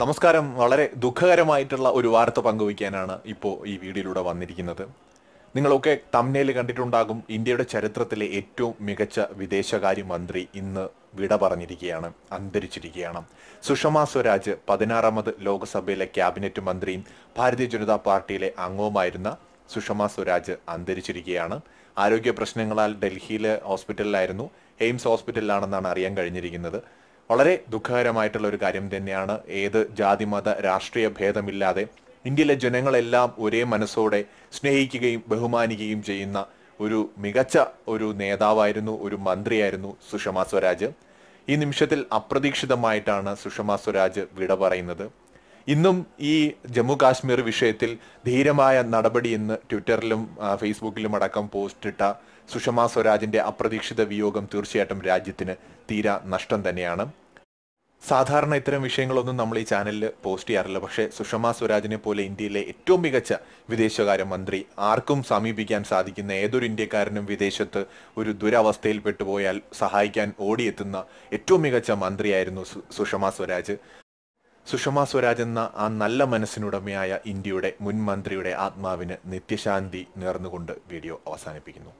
നമസ്കാരം വളരെ ദുഃഖകരമായിട്ടുള്ള ഒരു വാർത്ത പങ്കുവയ്ക്കാനാണ് ഇപ്പോൾ ഈ വീഡിയോയിലൂടെ വന്നിരിക്കുന്നത് നിങ്ങളൊക്കെ തമ്നയിൽ കണ്ടിട്ടുണ്ടാകും ഇന്ത്യയുടെ ചരിത്രത്തിലെ ഏറ്റവും മികച്ച വിദേശകാര്യമന്ത്രി ഇന്ന് വിട പറഞ്ഞിരിക്കുകയാണ് അന്തരിച്ചിരിക്കുകയാണ് സുഷമ സ്വരാജ് പതിനാറാമത് ലോക്സഭയിലെ ക്യാബിനറ്റ് മന്ത്രിയും ഭാരതീയ ജനതാ പാർട്ടിയിലെ അംഗവുമായിരുന്ന സുഷമ സ്വരാജ് അന്തരിച്ചിരിക്കുകയാണ് ആരോഗ്യ പ്രശ്നങ്ങളാൽ ഡൽഹിയിലെ ഹോസ്പിറ്റലിലായിരുന്നു എയിംസ് ഹോസ്പിറ്റലിലാണെന്നാണ് അറിയാൻ കഴിഞ്ഞിരിക്കുന്നത് വളരെ ദുഃഖകരമായിട്ടുള്ള ഒരു കാര്യം തന്നെയാണ് ഏത് ജാതി മത രാഷ്ട്രീയ ഭേദമില്ലാതെ ഇന്ത്യയിലെ ജനങ്ങളെല്ലാം ഒരേ മനസ്സോടെ സ്നേഹിക്കുകയും ബഹുമാനിക്കുകയും ചെയ്യുന്ന ഒരു മികച്ച ഒരു നേതാവായിരുന്നു ഒരു മന്ത്രിയായിരുന്നു സുഷമ സ്വരാജ് ഈ നിമിഷത്തിൽ അപ്രതീക്ഷിതമായിട്ടാണ് സുഷമ സ്വരാജ് വിട പറയുന്നത് ഇന്നും ഈ ജമ്മു കാശ്മീർ വിഷയത്തിൽ ധീരമായ നടപടി എന്ന് ട്വിറ്ററിലും ഫേസ്ബുക്കിലും അടക്കം പോസ്റ്റിട്ട സുഷമ സ്വരാജിന്റെ അപ്രതീക്ഷിത വിയോഗം തീർച്ചയായിട്ടും രാജ്യത്തിന് തീരാ നഷ്ടം തന്നെയാണ് സാധാരണ ഇത്തരം വിഷയങ്ങളൊന്നും നമ്മൾ ഈ ചാനലിൽ പോസ്റ്റ് ചെയ്യാറില്ല പക്ഷേ സുഷമ സ്വരാജിനെ പോലെ ഇന്ത്യയിലെ ഏറ്റവും മികച്ച വിദേശകാര്യ മന്ത്രി ആർക്കും സമീപിക്കാൻ സാധിക്കുന്ന ഏതൊരു ഇന്ത്യക്കാരനും വിദേശത്ത് ഒരു ദുരവസ്ഥയിൽ പെട്ടുപോയാൽ സഹായിക്കാൻ ഓടിയെത്തുന്ന ഏറ്റവും മികച്ച മന്ത്രിയായിരുന്നു സുഷമ സ്വരാജ് സുഷമ സ്വരാജ് എന്ന ആ നല്ല മനസ്സിനുടമയായ ഇന്ത്യയുടെ മുൻ മന്ത്രിയുടെ ആത്മാവിന് നിത്യശാന്തി നേർന്നുകൊണ്ട് വീഡിയോ അവസാനിപ്പിക്കുന്നു